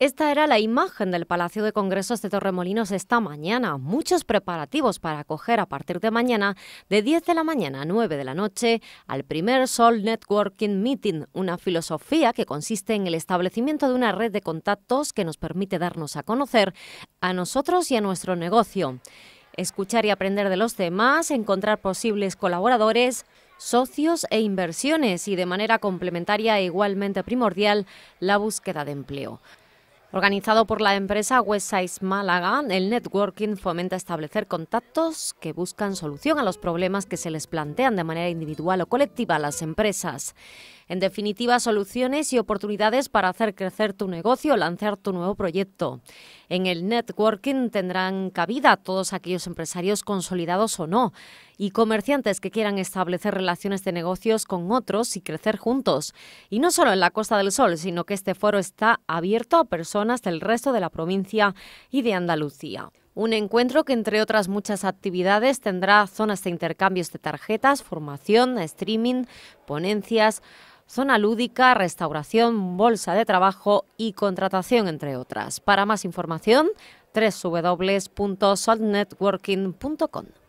Esta era la imagen del Palacio de Congresos de Torremolinos esta mañana. Muchos preparativos para acoger a partir de mañana, de 10 de la mañana a 9 de la noche, al primer Sol Networking Meeting, una filosofía que consiste en el establecimiento de una red de contactos que nos permite darnos a conocer a nosotros y a nuestro negocio. Escuchar y aprender de los demás, encontrar posibles colaboradores, socios e inversiones y de manera complementaria e igualmente primordial la búsqueda de empleo. Organizado por la empresa Westside Málaga, el networking fomenta establecer contactos que buscan solución a los problemas que se les plantean de manera individual o colectiva a las empresas. En definitiva, soluciones y oportunidades para hacer crecer tu negocio o lanzar tu nuevo proyecto. En el networking tendrán cabida todos aquellos empresarios consolidados o no y comerciantes que quieran establecer relaciones de negocios con otros y crecer juntos. Y no solo en la Costa del Sol, sino que este foro está abierto a personas hasta del resto de la provincia y de Andalucía. Un encuentro que, entre otras muchas actividades, tendrá zonas de intercambios de tarjetas, formación, streaming, ponencias, zona lúdica, restauración, bolsa de trabajo y contratación, entre otras. Para más información, www.solnetworking.com